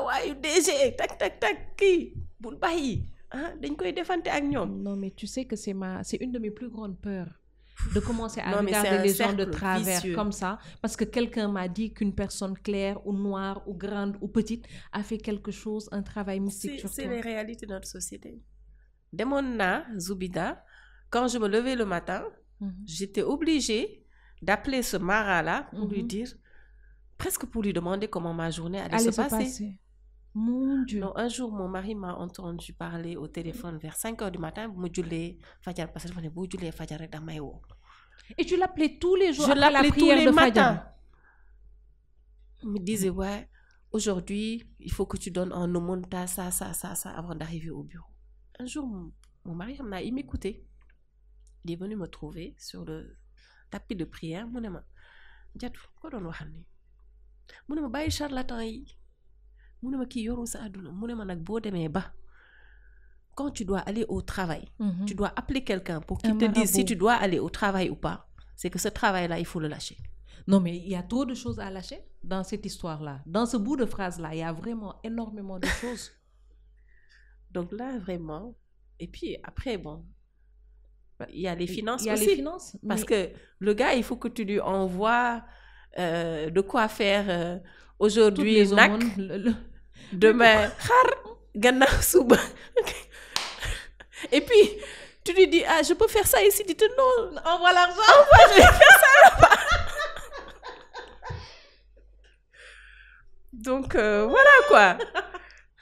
DG tak tak tak kii bul bàyyi Hein, dañ koy defante ak ñom. non mais tu sais que c'est ma c'est une de mes plus grandes peurs de commencer à regarder les gens de travers comme ça, parce que quelqu'un m'a dit qu'une personne claire ou noire ou grande ou petite a fait quelque chose, un travail mystique C'est les réalités de notre société. Demona Zubida, quand je me levais le matin, mhm. j'étais obligée d'appeler ce Mara-là pour lui mhm. dire, presque pour lui demander comment ma journée allait, Se passer. Mon Dieu. un jour, mon mari m'a entendu parler au téléphone vers 5 heures du matin. Je Et tu l'appelais tous les jours Je l'appelais tous les matins. Il me disait, ouais, aujourd'hui, il faut que tu donnes en omonta ça, ça, ça, ça, avant d'arriver au bureau. Un jour, mon, mari, il m'écoutait. Il est venu me trouver sur le tapis de prière. Mon m'a dit quoi on va charlatan quand tu dois aller au travail mhm. tu dois appeler quelqu'un pour qu'il te dise si tu dois aller au travail ou pas c'est que ce travail là il faut le lâcher non mais il y a trop de choses à lâcher dans cette histoire là dans ce bout de phrase là il y a vraiment énormément de choses [LAUGHS] donc là vraiment et puis après bon il y a les finances il y a aussi. les finances parce que le gars il faut que tu lui envoies euh, de quoi faire euh, aujourd'hui demain et puis tu lui dis ah je peux faire ça ici dites non envoie l'argent envoie je vais faire ça donc euh, voilà quoi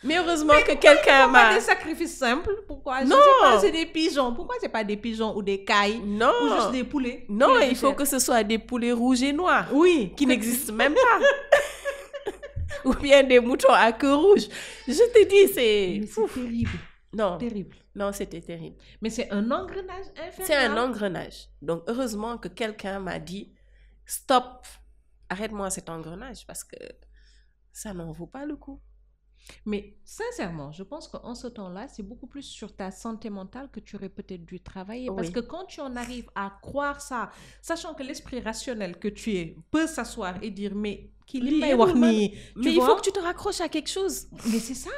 mais heureusement que quelqu'un m'a. des sacrifices simples. Pourquoi Non. Je pas, c'est des pigeons. Pourquoi c'est pas des pigeons ou des cailles Non. Ou juste des poulets Non, il faut que ce soit des poulets rouges et noirs. Oui. Qui n'existent même pas. [LAUGHS] ou bien des moutons à queue rouge. Je te dis, c'est. C'est terrible. Non. Terrible. Non, c'était terrible. Mais c'est un engrenage infernal. C'est un engrenage. Donc, heureusement que quelqu'un m'a dit stop, arrête-moi cet engrenage parce que ça n'en vaut pas le coup. Mais sincèrement, je pense qu'en ce temps-là, c'est beaucoup plus sur ta santé mentale que tu aurais peut-être dû travailler. Parce que quand tu en arrives à croire ça, sachant que l'esprit rationnel que tu es peut s'asseoir et dire, mais qu'il est pas Mais il faut que tu te raccroches à quelque chose. Mais c'est ça.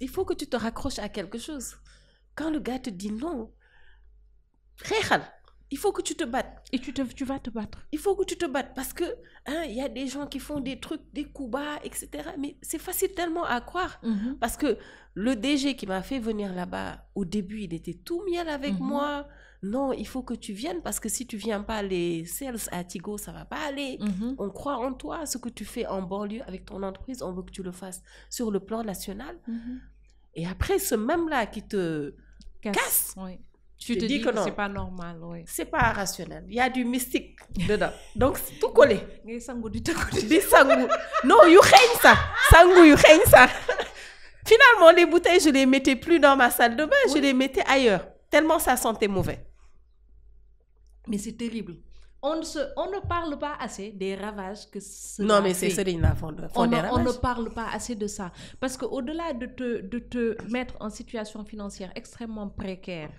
Il faut que tu te raccroches à quelque chose. Quand le gars te dit non, il faut que tu te battes. Et tu, tu vas te battre. Il faut que tu te battes parce que hein, il y a des gens qui font des trucs, des coups bas, etc. Mais c'est facile tellement à croire mhm. parce que le DG qui m'a fait venir là-bas, au début, il était tout miel avec mhm. moi. Non, il faut que tu viennes parce que si tu viens pas, les sales à Tigo, ça va pas aller. Mhm. On croit en toi. Ce que tu fais en banlieue avec ton entreprise, on veut que tu le fasses sur le plan national. Et après, ce même-là qui te casse, tu te dis, que, c'est pas normal, ouais. C'est pas rationnel. Il y a du mystique dedans. [LAUGHS] Donc, tout collé. Des Non, you règne ça. Sangou, you règne ça. Finalement, les bouteilles, je les mettais plus dans ma salle de bain, je les mettais ailleurs. Tellement ça sentait mauvais. Mais c'est terrible. On ne, se, on ne parle pas assez des ravages que Non, mais c'est une font, on, on ne parle pas assez de ça. Parce qu'au-delà de te, de te mettre en situation financière extrêmement précaire,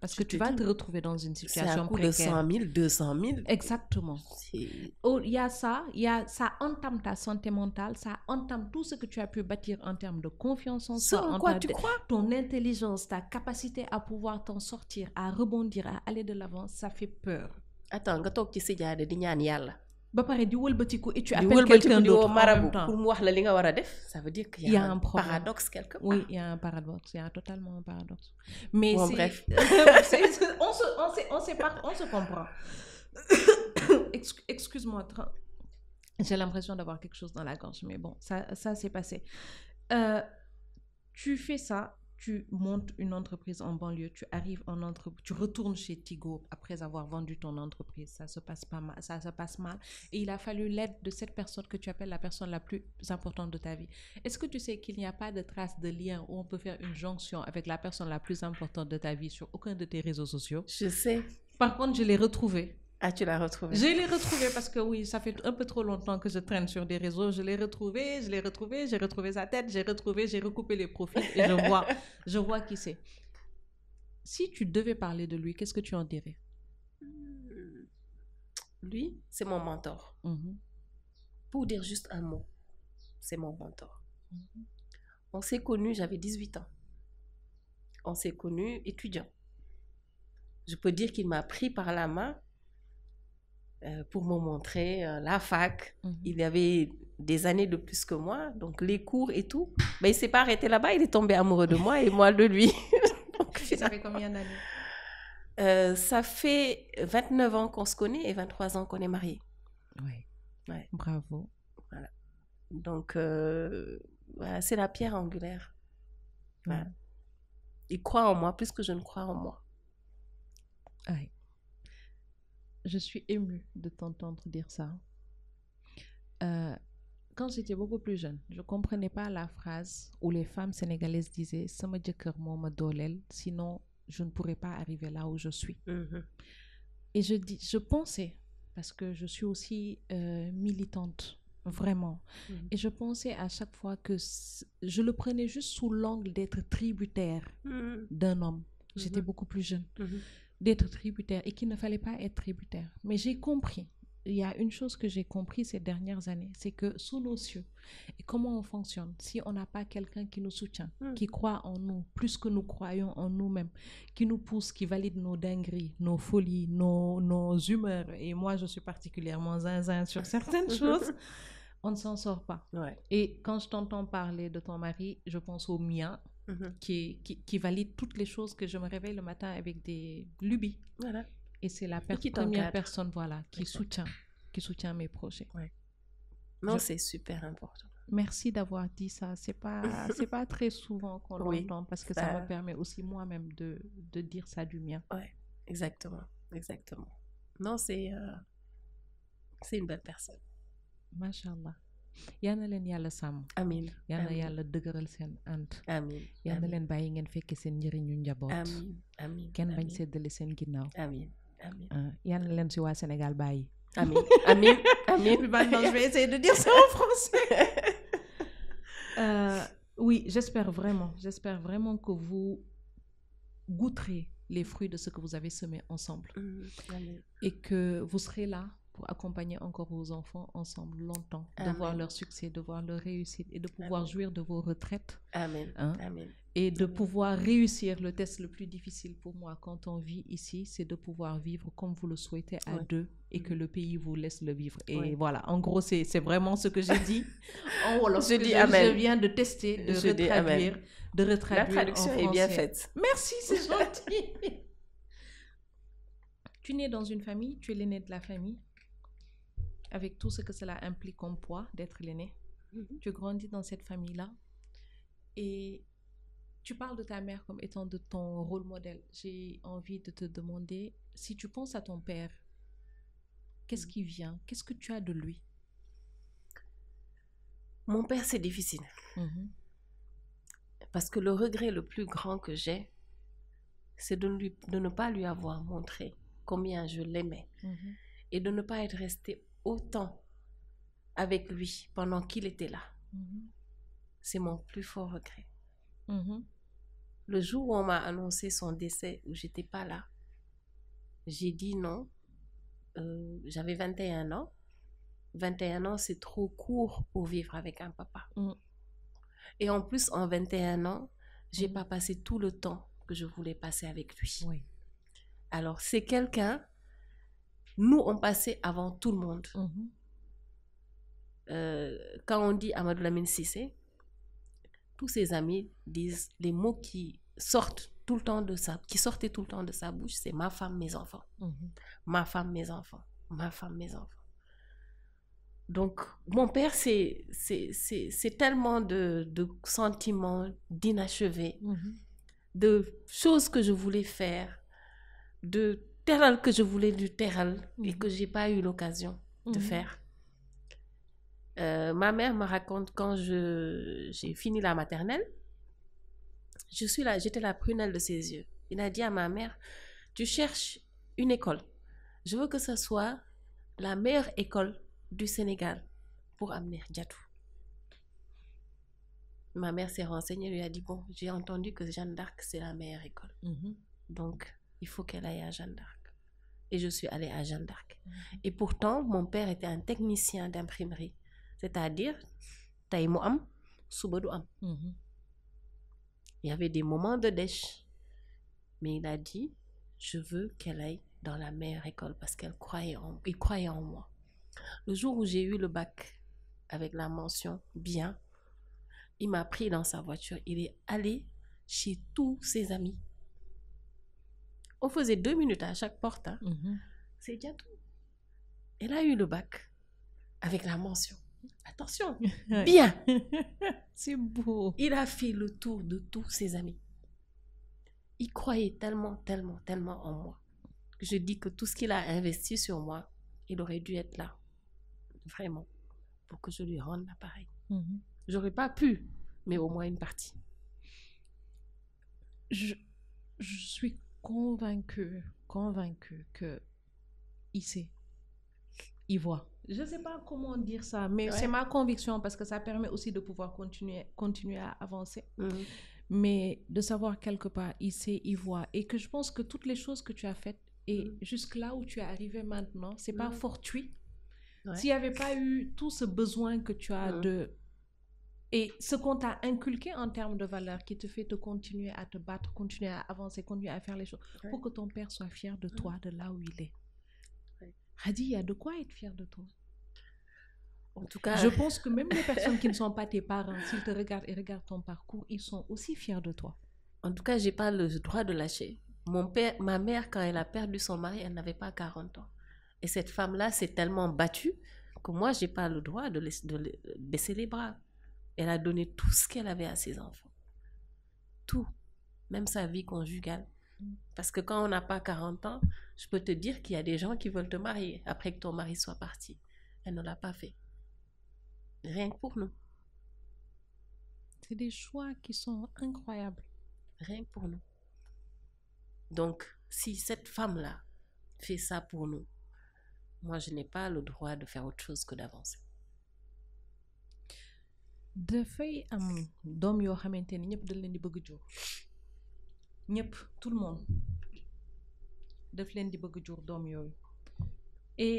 parce que tu vas te retrouver dans une situation un coup de 100 000, 200 000. Exactement. Oh, il y a ça, y a, ça entame ta santé mentale, ça entame tout ce que tu as pu bâtir en termes de confiance en soi. En quoi ta, tu crois Ton intelligence, ta capacité à pouvoir t'en sortir, à rebondir, à aller de l'avant, ça fait peur. Attends, nga toog ci sijaade di ñaan ba di et tu appelles quelqu'un d'autre marabout pour mu la ça veut dire qu'il y a un paradoxe quelque part oui il y a un paradoxe il y a totalement un paradoxe mais bon, bref [LAUGHS] on se on se on se on se comprend [COUGHS] excuse-moi j'ai l'impression d'avoir quelque chose dans la gorge mais bon ça ça s'est passé euh, tu fais ça tu montes une entreprise en banlieue, tu arrives en entreprise, tu retournes chez Tigo après avoir vendu ton entreprise, ça se passe pas mal, ça se passe mal, et il a fallu l'aide de cette personne que tu appelles la personne la plus importante de ta vie. Est-ce que tu sais qu'il n'y a pas de trace de lien où on peut faire une jonction avec la personne la plus importante de ta vie sur aucun de tes réseaux sociaux Je sais. Par contre, je l'ai retrouvée ah, tu l'as retrouvé Je l'ai retrouvé parce que oui, ça fait un peu trop longtemps que je traîne sur des réseaux. Je l'ai retrouvé, je l'ai retrouvé, j'ai retrouvé sa tête, j'ai retrouvé, j'ai recoupé les profils et je [LAUGHS] vois, je vois qui c'est. Si tu devais parler de lui, qu'est-ce que tu en dirais hmm, Lui, c'est mon mentor. Mhm. Pour dire juste un mot, c'est mon mentor. Mhm. On s'est connus, j'avais 18 ans. On s'est connus étudiants. Je peux dire qu'il m'a pris par la main euh, pour me montrer euh, la fac. Mhm. Il y avait des années de plus que moi, donc les cours et tout. mais il s'est pas arrêté là-bas, il est tombé amoureux de moi et moi de lui. [LAUGHS] donc, ça fait combien d'années euh, ça fait 29 ans qu'on se connaît et 23 ans qu'on est mariés. Oui. Ouais. Bravo. Voilà. Donc, bah, c'est la pierre angulaire. Il croit en moi plus que je ne crois en moi. Oui je suis émue de t'entendre dire ça. Euh, quand j'étais beaucoup plus jeune, je ne comprenais pas la phrase où les femmes sénégalaises disaient Sama me dolel, sinon je ne pourrais pas arriver là où je suis. Mhm. Et je, dis, je pensais, parce que je suis aussi euh, militante, vraiment. Mhm. Et je pensais à chaque fois que je le prenais juste sous l'angle d'être tributaire mhm. d'un homme. J'étais beaucoup plus jeune d'être tributaire et qu'il ne fallait pas être tributaire. Mais j'ai compris, il y a une chose que j'ai compris ces dernières années, c'est que sous nos cieux, et comment on fonctionne, si on n'a pas quelqu'un qui nous soutient, hmm. qui croit en nous, plus que nous croyons en nous-mêmes, qui nous pousse, qui valide nos dingueries, nos folies, nos, humeurs, et moi je suis particulièrement zinzin sur [LAUGHS] certaines choses, on ne s'en sort pas. Et quand je t'entends parler de ton mari, je pense au mien. Mm-hmm. Qui, qui, valide toutes les choses que je me réveille le matin avec des lubies. Voilà. Et c'est la première personne voilà, qui, soutient, qui soutient mes projets. Non, c'est super important. Merci d'avoir dit ça. C'est pas, [LAUGHS] c'est pas très souvent qu'on l'entend parce que ça... me permet aussi moi-même de, de, dire ça du mien. Ouais. Exactement. Exactement. Non, c'est, euh, c'est une belle personne. Machallah yal na leen yàlla sàmm amiin yal na yàlla dëgëral seen ànd amiin yal na leen bàyyi ngeen fekkee seen njëriñu njaboot amiin amiin kenn bañ séddale seen ginnaaw amiin amiin ah, yal na leen si waa Sénégal bàyyi amiin amiin [LAUGHS] amiin bah, je vais essayer de dire ça en français [LAUGHS] euh, oui j'espère vraiment j'espère vraiment que vous goûterez les fruits de ce que vous avez semé ensemble mmh. et que vous serez là pour accompagner encore vos enfants ensemble longtemps, de voir leur succès, de voir leur réussite et de pouvoir jouir de vos retraites. Amen. Hein. Et de pouvoir réussir le test le plus difficile pour moi quand on vit ici, c'est de pouvoir vivre comme vous le souhaitez à deux et que mm. le pays vous laisse le vivre. Et voilà, en gros, c'est vraiment ce que j'ai dit. [LAUGHS] Oh, je, viens de tester, de je De La traduction est bien faite. Merci, c'est [LAUGHS] gentil. tu nais dans une famille, tu es l'aîné de la famille, avec tout ce que cela implique en poids d'être l'aîné. Mhm. Tu grandis dans cette famille-là et tu parles de ta mère comme étant de ton rôle modèle. J'ai envie de te demander si tu penses à ton père, qu'est-ce mhm. qui vient Qu'est-ce que tu as de lui Mon père, c'est difficile. Mhm. Parce que le regret le plus grand que j'ai, c'est de, de, ne pas lui avoir montré combien je l'aimais et de ne pas être resté autant avec lui pendant qu'il était là. Mhm. C'est mon plus fort regret. Mhm. Le jour où on m'a annoncé son décès, où j'étais pas là, j'ai dit non. Euh, j'avais 21 ans. 21 ans, c'est trop court pour vivre avec un papa. Mm. Et en plus, en 21 ans, je j'ai mm. pas passé tout le temps que je voulais passer avec lui. Alors, c'est quelqu'un nous, on passait avant tout le monde. Mhm. Euh, quand on dit Amadou Lamine Sissé, tous ses amis disent les mots qui sortent tout le temps de sa, qui sortaient tout le temps de sa bouche, c'est ma femme, mes enfants. Mhm. Ma femme, mes enfants. Ma femme, mes enfants. Donc, mon père, c'est tellement de, de sentiments d'inachevé, mhm. de choses que je voulais faire, de Terral que je voulais du Terral et mhm. que j'ai pas eu l'occasion de mhm. faire. Euh, ma mère me raconte quand je j'ai fini la maternelle, je suis là, j'étais la prunelle de ses yeux. Il a dit à ma mère, tu cherches une école. Je veux que ce soit la meilleure école du Sénégal pour amener Diatou. Ma mère s'est renseignée, lui a dit, bon, j'ai entendu que Jeanne d'Arc, c'est la meilleure école. Mhm. Donc, il faut qu'elle aille à Jeanne d'Arc et je suis allée à Jeanne d'Arc. Mm. Et pourtant, mon père était un technicien d'imprimerie. C'est-à-dire, mm-hmm. Il y avait des moments de déch Mais il a dit, je veux qu'elle aille dans la meilleure école parce qu'elle croyait en, croyait en moi. Le jour où j'ai eu le bac avec la mention bien, il m'a pris dans sa voiture. Il est allé chez tous ses amis on faisait deux minutes à chaque porte. Hein. Mhm. C'est bien tout. Elle a eu le bac avec la mention. Attention, [LAUGHS] bien. [LAUGHS] C'est beau. Il a fait le tour de tous ses amis. Il croyait tellement, tellement, tellement en moi. Je dis que tout ce qu'il a investi sur moi, il aurait dû être là. Vraiment. Pour que je lui rende l'appareil. Je -hmm. J'aurais pas pu, mais au moins une partie. Je, je suis convaincu, convaincu que il sait, il voit. Je ne sais pas comment dire ça, mais c'est ma conviction parce que ça permet aussi de pouvoir continuer, continuer à avancer. Mm-hmm. Mais de savoir quelque part, il sait, il voit. Et que je pense que toutes les choses que tu as faites et mm-hmm. jusque là où tu es arrivé maintenant, c'est pas mm-hmm. fortuit. S'il n'y avait pas eu tout ce besoin que tu as de et ce qu'on t'a inculqué en termes de valeurs qui te fait te continuer à te battre, continuer à avancer, continuer à faire les choses pour que ton père soit fier de toi, mmh. de là où il est. il y a de quoi être fier de toi. En tout cas, je [LAUGHS] pense que même les personnes qui ne sont pas tes parents, s'ils te regardent et regardent ton parcours, ils sont aussi fiers de toi. En tout cas, j'ai pas le droit de lâcher. Mon père, ma mère, quand elle a perdu son mari, elle n'avait pas 40 ans. Et cette femme-là s'est tellement battue que moi, j'ai pas le droit de, baisser les bras elle a donné tout ce qu'elle avait à ses enfants. Tout. Même sa vie conjugale. Mm. Parce que quand on n'a pas 40 ans, je peux te dire qu'il y a des gens qui veulent te marier après que ton mari soit parti. Elle ne l'a pas fait. Rien que pour nous. C'est des choix qui sont incroyables. Rien que pour nous. Donc, si cette femme-là fait ça pour nous, moi, je n'ai pas le droit de faire autre chose que d'avancer dafay am doom yoo xamante ni dañ leen di bëgg tout le monde daf leen di bëgg et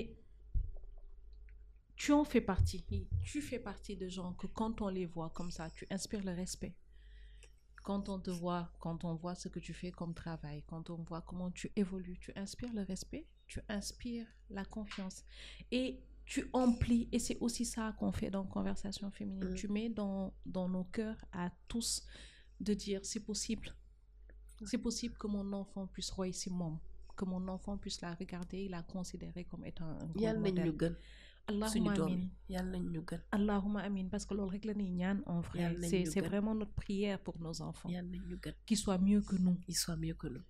tu en fais partie tu fais partie de gens que quand on les voit comme ça tu inspires le respect quand on te voit quand on voit ce que tu fais comme travail quand on voit comment tu évolues tu inspires le respect tu inspires la confiance et tu emplis, et c'est aussi ça qu'on fait dans Conversation féminine, mm. tu mets dans, dans nos cœurs à tous de dire c'est possible, c'est possible que mon enfant puisse ses membres, que mon enfant puisse la regarder, et la considérer comme étant un grand Allahumma amin. Allahumma amin. Parce que en vrai. C'est vraiment notre prière pour nos enfants. Qu'ils soient mieux que nous. soient mieux que nous.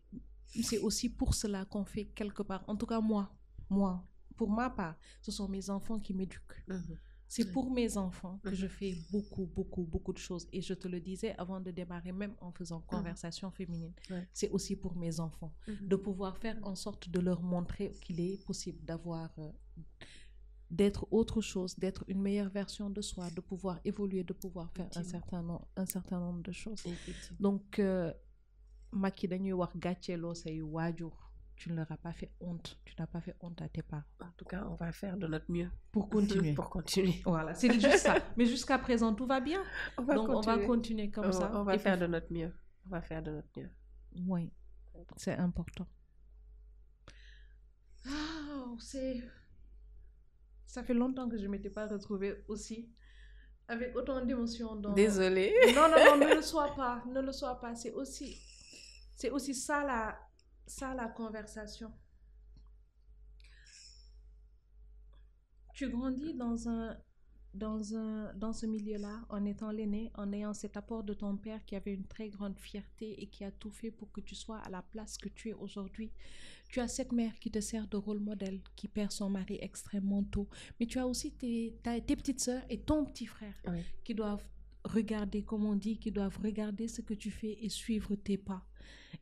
C'est aussi pour cela qu'on fait quelque part. En tout cas, moi, moi, pour ma part, ce sont mes enfants qui m'éduquent. Mhm. C'est pour mes enfants que mhm. je fais beaucoup, beaucoup, beaucoup de choses. Et je te le disais avant de démarrer, même en faisant mhm. conversation féminine, c'est aussi pour mes enfants. De pouvoir faire en sorte de leur montrer qu'il est possible d'avoir... Euh, d'être autre chose, d'être une meilleure version de soi, de pouvoir évoluer, de pouvoir faire un certain, nombre, un certain nombre de choses. Donc, euh, ma tu ne leur as pas fait honte. Tu n'as pas fait honte à tes parents. En tout cas, on va faire de notre mieux. Pour continuer. [LAUGHS] pour continuer. Voilà, c'est juste ça. Mais jusqu'à présent, tout va bien. Donc, on va continuer comme ça. On va faire de notre mieux. On va faire de notre mieux. Oui, c'est important. c'est... Ça fait longtemps que je ne m'étais pas retrouvée aussi avec autant d'émotions. Dans... Désolée. Non, non, non, ne le [LAUGHS] sois pas. Ne le sois pas. C'est aussi... C'est aussi ça là ça la conversation. Tu grandis dans un dans un dans ce milieu-là en étant l'aîné, en ayant cet apport de ton père qui avait une très grande fierté et qui a tout fait pour que tu sois à la place que tu es aujourd'hui. Tu as cette mère qui te sert de rôle modèle, qui perd son mari extrêmement tôt, mais tu as aussi tes, tes petites sœurs et ton petit frère qui doivent regarder, comme on dit, qui doivent regarder ce que tu fais et suivre tes pas.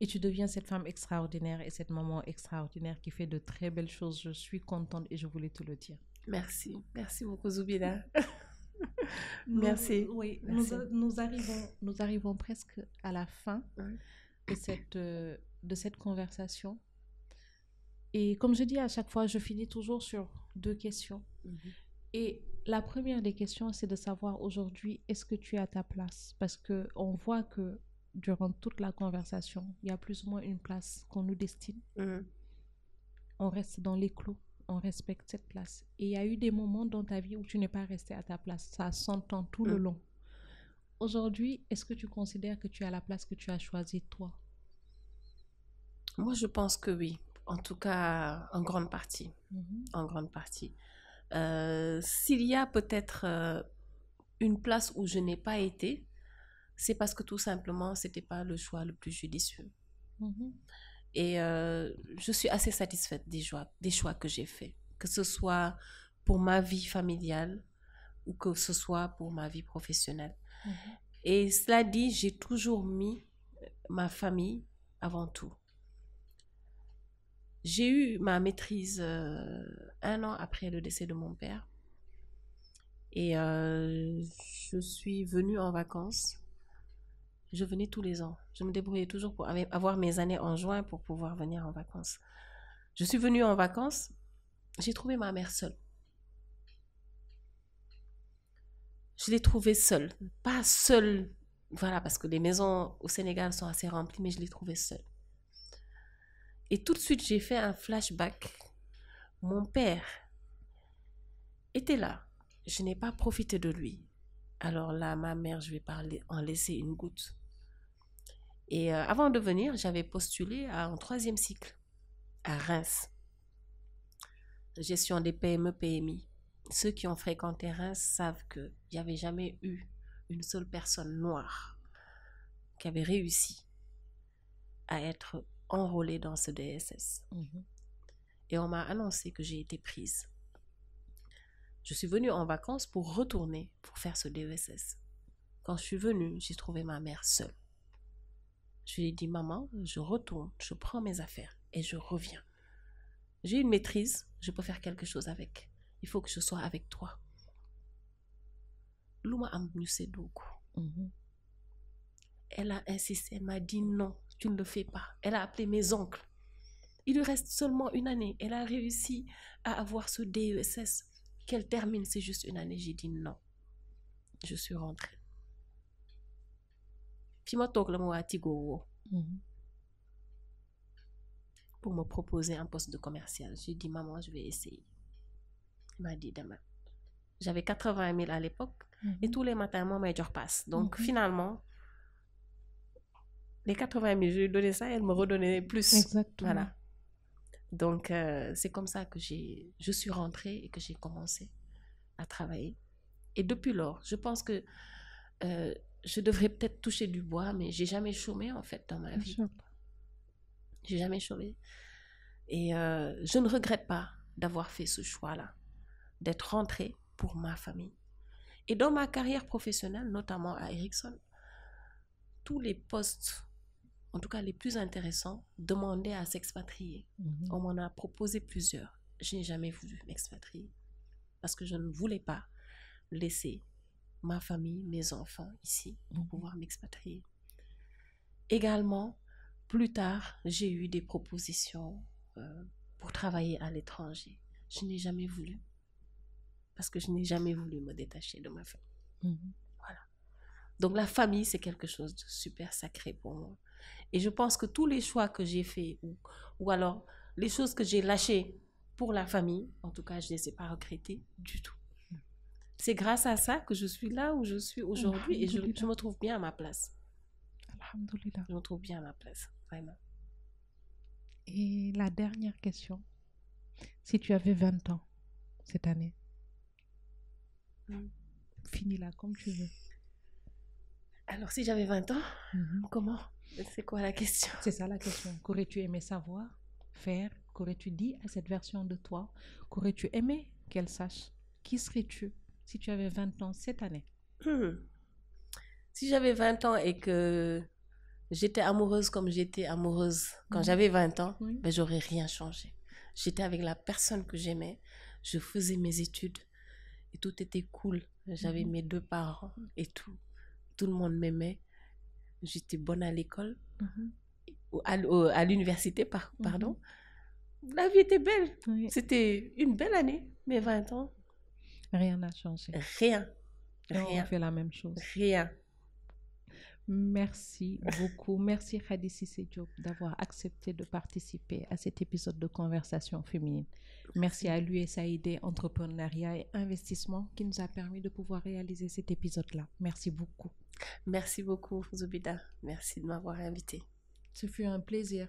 Et tu deviens cette femme extraordinaire et cette maman extraordinaire qui fait de très belles choses. Je suis contente et je voulais te le dire. Merci. Merci beaucoup, Zoubida. [LAUGHS] merci. Oui, euh, Nous, arrivons, nous arrivons presque à la fin de cette, euh, de cette conversation. Et comme je dis à chaque fois, je finis toujours sur deux questions. Mhm. Et la première des questions, c'est de savoir aujourd'hui, est-ce que tu es à ta place Parce que on voit que durant toute la conversation, il y a plus ou moins une place qu'on nous destine. Mm. On reste dans les clous, on respecte cette place. Et il y a eu des moments dans ta vie où tu n'es pas resté à ta place. Ça s'entend tout le mm. long. Aujourd'hui, est-ce que tu considères que tu as la place que tu as choisie toi Moi, je pense que oui. En tout cas, en grande partie. Mm-hmm. En grande partie. Euh, s'il y a peut-être euh, une place où je n'ai pas été, c'est parce que tout simplement, ce n'était pas le choix le plus judicieux. Mm-hmm. Et euh, je suis assez satisfaite des choix, des choix que j'ai faits, que ce soit pour ma vie familiale ou que ce soit pour ma vie professionnelle. Mm-hmm. Et cela dit, j'ai toujours mis euh, ma famille avant tout. J'ai eu ma maîtrise euh, un an après le décès de mon père. Et je suis venue en vacances je venais tous les ans. Je me débrouillais toujours pour avoir mes années en juin pour pouvoir venir en vacances. Je suis venue en vacances. J'ai trouvé ma mère seule. Je l'ai trouvée seule. Pas seule, voilà, parce que les maisons au Sénégal sont assez remplies, mais je l'ai trouvée seule. Et tout de suite, j'ai fait un flashback. Mon père était là. Je n'ai pas profité de lui. Alors là, ma mère, je vais parler, en laisser une goutte. Et euh, avant de venir, j'avais postulé à un troisième cycle à Reims. Gestion des PME, PMI. Ceux qui ont fréquenté Reims savent qu'il n'y avait jamais eu une seule personne noire qui avait réussi à être enrôlée dans ce DSS. Mmh Et on m'a annoncé que j'ai été prise. Je suis venue en vacances pour retourner pour faire ce DESS. Quand je suis venue, j'ai trouvé ma mère seule. Je lui ai dit, maman, je retourne, je prends mes affaires et je reviens. J'ai une maîtrise, je peux faire quelque chose avec. Il faut que je sois avec toi. Luma mhm. Elle a insisté, elle m'a dit non, tu ne le fais pas. Elle a appelé mes oncles. Il lui reste seulement une année. Elle a réussi à avoir ce DESS qu'elle termine, c'est juste une année. J'ai dit non. Je suis rentrée. Puis moi, le mot à pour me proposer un poste de commercial. J'ai dit, maman, je vais essayer. Elle m'a dit, demain. J'avais 80 000 à l'époque mhm. et tous les matins, mon je passe. Donc, finalement, les 80 000, je lui donnais ça, elle me redonnait plus. Voilà. Donc, euh, c'est comme ça que je suis rentrée et que j'ai commencé à travailler. Et depuis lors, je pense que euh, je devrais peut-être toucher du bois, mais j'ai jamais chômé, en fait, dans ma vie. vie. J'ai jamais chômé. Et euh, je ne regrette pas d'avoir fait ce choix-là, d'être rentrée pour ma famille. Et dans ma carrière professionnelle, notamment à Ericsson, tous les postes en tout cas les plus intéressants, demander à s'expatrier. Mhm. On m'en a proposé plusieurs. Je n'ai jamais voulu m'expatrier parce que je ne voulais pas laisser ma famille, mes enfants ici pour mhm. pouvoir m'expatrier. Également, plus tard, j'ai eu des propositions euh, pour travailler à l'étranger. Je n'ai jamais voulu parce que je n'ai jamais voulu me détacher de ma famille. Mhm. Voilà. Donc la famille, c'est quelque chose de super sacré pour moi. Et je pense que tous les choix que j'ai faits, ou, ou alors les choses que j'ai lâchées pour la famille, en tout cas, je ne les ai pas regrettées du tout. C'est grâce à ça que je suis là où je suis aujourd'hui et je, me trouve bien à ma place. Je me trouve bien à ma place, vraiment. Et la dernière question, si tu avais 20 ans cette année, hmm. finis-la comme tu veux. Alors, si j'avais 20 ans, mhm. comment C'est quoi la question C'est ça la question. Qu'aurais-tu aimé savoir, faire Qu'aurais-tu dit à cette version de toi Qu'aurais-tu aimé qu'elle sache Qui serais-tu si tu avais 20 ans cette année hmm. Si j'avais 20 ans et que j'étais amoureuse comme j'étais amoureuse quand j'avais 20 ans, ben, j'aurais rien changé. J'étais avec la personne que j'aimais, je faisais mes études et tout était cool. J'avais mhm. mes deux parents et tout tout le monde m'aimait. J'étais bonne à l'école, mhm. à, l'université, mhm. pardon. La vie était belle. C'était une belle année, mes 20 ans. Rien n'a changé. Rien. Rien. On fait la même chose. Rien. Merci beaucoup. Merci Khadissi Diop d'avoir accepté de participer à cet épisode de Conversation féminine. Merci à l'USAID Entrepreneuriat et Investissement qui nous a permis de pouvoir réaliser cet épisode-là. Merci beaucoup. Merci beaucoup, Zubida. Merci de m'avoir invité. Ce fut un plaisir.